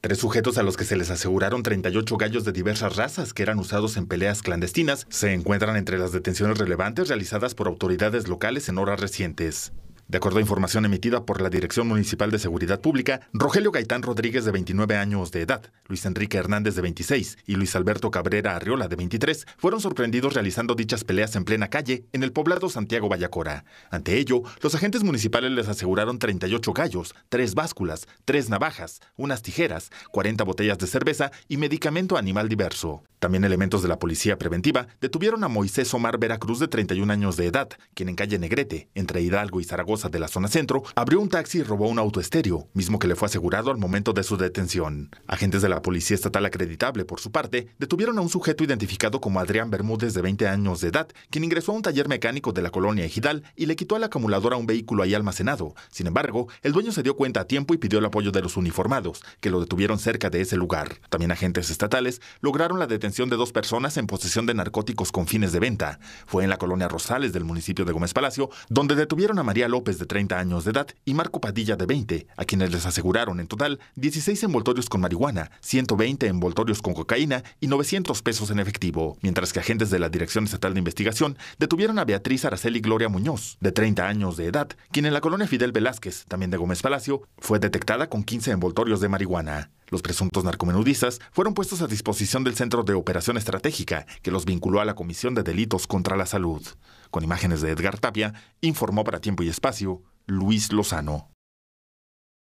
Tres sujetos a los que se les aseguraron 38 gallos de diversas razas que eran usados en peleas clandestinas se encuentran entre las detenciones relevantes realizadas por autoridades locales en horas recientes. De acuerdo a información emitida por la Dirección Municipal de Seguridad Pública, Rogelio Gaitán Rodríguez, de 29 años de edad, Luis Enrique Hernández, de 26, y Luis Alberto Cabrera Arriola, de 23, fueron sorprendidos realizando dichas peleas en plena calle en el poblado Santiago Vallacora. Ante ello, los agentes municipales les aseguraron 38 gallos, 3 básculas, 3 navajas, unas tijeras, 40 botellas de cerveza y medicamento animal diverso. También elementos de la policía preventiva detuvieron a Moisés Omar Veracruz de 31 años de edad, quien en calle Negrete, entre Hidalgo y Zaragoza de la zona centro, abrió un taxi y robó un auto estéreo, mismo que le fue asegurado al momento de su detención. Agentes de la policía estatal acreditable, por su parte, detuvieron a un sujeto identificado como Adrián Bermúdez de 20 años de edad, quien ingresó a un taller mecánico de la colonia Ejidal y le quitó al acumulador acumuladora un vehículo ahí almacenado. Sin embargo, el dueño se dio cuenta a tiempo y pidió el apoyo de los uniformados, que lo detuvieron cerca de ese lugar. También agentes estatales lograron la detención de dos personas en posesión de narcóticos con fines de venta. Fue en la colonia Rosales del municipio de Gómez Palacio, donde detuvieron a María López de 30 años de edad y Marco Padilla de 20, a quienes les aseguraron en total 16 envoltorios con marihuana, 120 envoltorios con cocaína y 900 pesos en efectivo, mientras que agentes de la Dirección Estatal de Investigación detuvieron a Beatriz Araceli Gloria Muñoz, de 30 años de edad, quien en la colonia Fidel Velázquez, también de Gómez Palacio, fue detectada con 15 envoltorios de marihuana. Los presuntos narcomenudistas fueron puestos a disposición del Centro de Operación Estratégica, que los vinculó a la Comisión de Delitos contra la Salud. Con imágenes de Edgar Tapia, informó para Tiempo y Espacio Luis Lozano.